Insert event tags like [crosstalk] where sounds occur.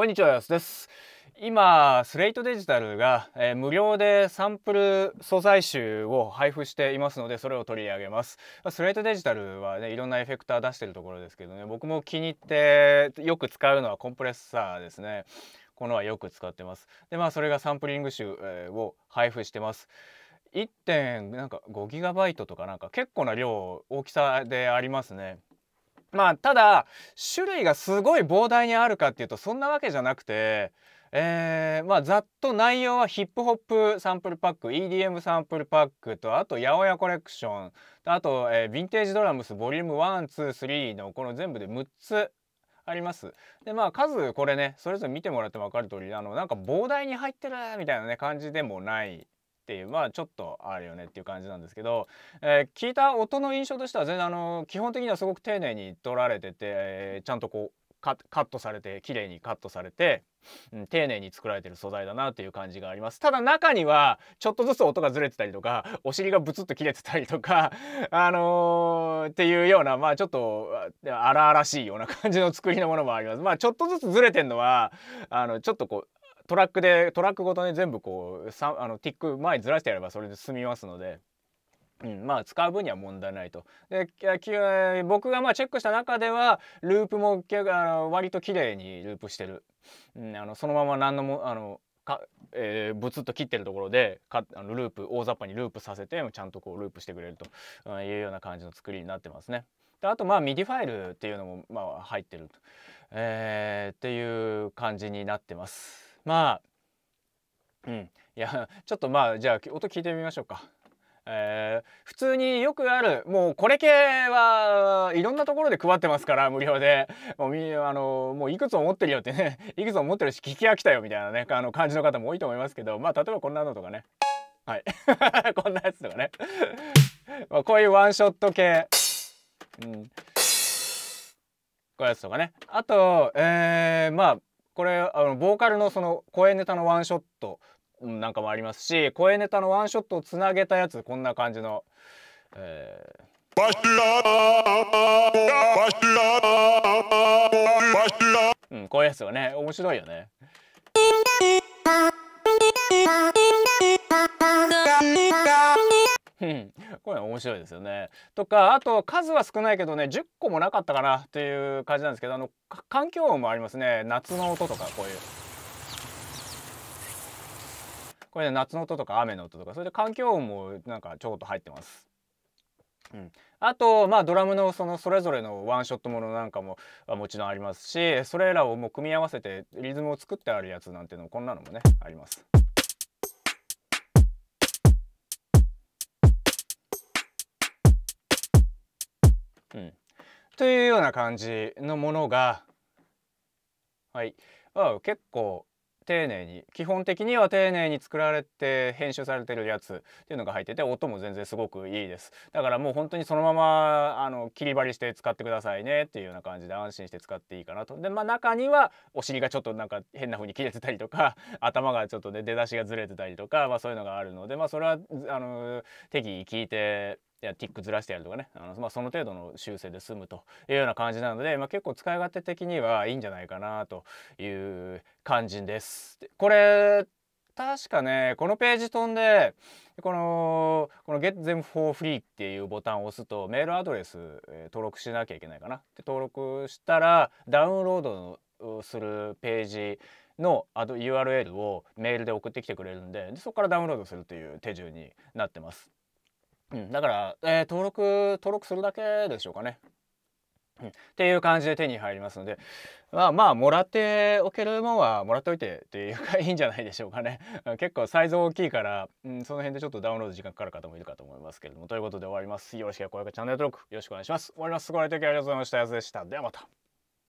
こんにちは、安です。今、スレイトデジタルが、えー、無料でサンプル素材集を配布していますので、それを取り上げます。スレイトデジタルはね、いろんなエフェクター出してるところですけどね、僕も気に入ってよく使うのはコンプレッサーですね。このはよく使ってます。で、まあ、それがサンプリング集、えー、を配布してます。1.5ギガバイトとかなんか結構な量大きさでありますね。まあただ種類がすごい膨大にあるかっていうとそんなわけじゃなくてえー、まあざっと内容はヒップホップサンプルパック EDM サンプルパックとあと八百屋コレクションあと、えー、ヴィンテージドラムスボリューム123のこの全部で6つありますでまあ数これねそれぞれ見てもらっても分かる通りあのなんか膨大に入ってるみたいなね感じでもないっていうまあちょっとあるよねっていう感じなんですけど、えー、聞いた音の印象としては全然あの基本的にはすごく丁寧に取られてて、えー、ちゃんとこうカットされて綺麗にカットされて、うん、丁寧に作られてる素材だなっていう感じがありますただ中にはちょっとずつ音がずれてたりとかお尻がブツッと切れてたりとか [laughs] あのー、っていうようなまあちょっと荒々しいような感じの作りのものもありますまあちょっとずつずれてんのはあのちょっとこうトラックでトラックごとね全部こうさあのティック前にずらしてやればそれで済みますので。うん、まあ使う分には問題ないと。で僕がまあチェックした中ではループもあの割と綺麗にループしてる、うん、あのそのまま何のもあのか、えー、ブツッと切ってるところでかあのループ大雑把にループさせてちゃんとこうループしてくれるというような感じの作りになってますね。であとまあ MIDI ファイルっていうのもまあ入ってると、えー、っていう感じになってます。まあうんいやちょっとまあじゃあ音聞いてみましょうか。えー、普通によくあるもうこれ系はいろんなところで配ってますから無料でもうみあのもういくつも持ってるよってね [laughs] いくつも持ってるし聞き飽きたよみたいなねあの感じの方も多いと思いますけどまあ例えばこんなのとかねはい [laughs] こんなやつとかねまあこういうワンショット系、うん、こういうやつとかねあとえー、まあこれあのボーカルのその声ネタのワンショットなんかもありますし声ネタのワンショットをつなげたやつこんな感じの、えーうん、こういうやつはね面白いよね。[laughs] これ面白いですよね。とかあと数は少ないけどね10個もなかったかなっていう感じなんですけどあの環境音もありますね夏の音とかこういう。これね夏の音とか雨の音とかそれで環境音もなんかちょこっと入ってます。うん、あとまあドラムのそのそれぞれのワンショットものなんかももちろんありますしそれらをもう組み合わせてリズムを作ってあるやつなんていうのこんなのもねあります。うん、というような感じのものが、はい、あ結構丁寧に基本的には丁寧に作られて編集されてるやつっていうのが入ってて音も全然すごくいいですだからもう本当にそのままあの切り張りして使ってくださいねっていうような感じで安心して使っていいかなとでまあ中にはお尻がちょっとなんか変な風に切れてたりとか [laughs] 頭がちょっとね出だしがずれてたりとか、まあ、そういうのがあるのでまあそれはあの適宜聞いていやティックずらしてやるとかねあの、まあ、その程度の修正で済むというような感じなので、まあ、結構使い勝手的にはいいんじゃないかなという感じです。これ確かねこのページ飛んでこのこの Get them for free っていうボタンを押すとメールアドレス、え登録しなきゃいけないかなで登録したらダウンロードするページの URL をメールで送ってきてくれるんででそこからダウンロードするという手順になってます。うん、だから、えー、登録登録するだけでしょうかね。うん、っていう感じで手に入りますのでまあまあもらっておけるもんはもらっておいてっていうかいいんじゃないでしょうかね結構サイズ大きいから、うん、その辺でちょっとダウンロード時間かかる方もいるかと思いますけれどもということで終わりますよろしければ高評価チャンネル登録よろしくお願いします終わりますご来店ありがとうございましたやつでしたではまた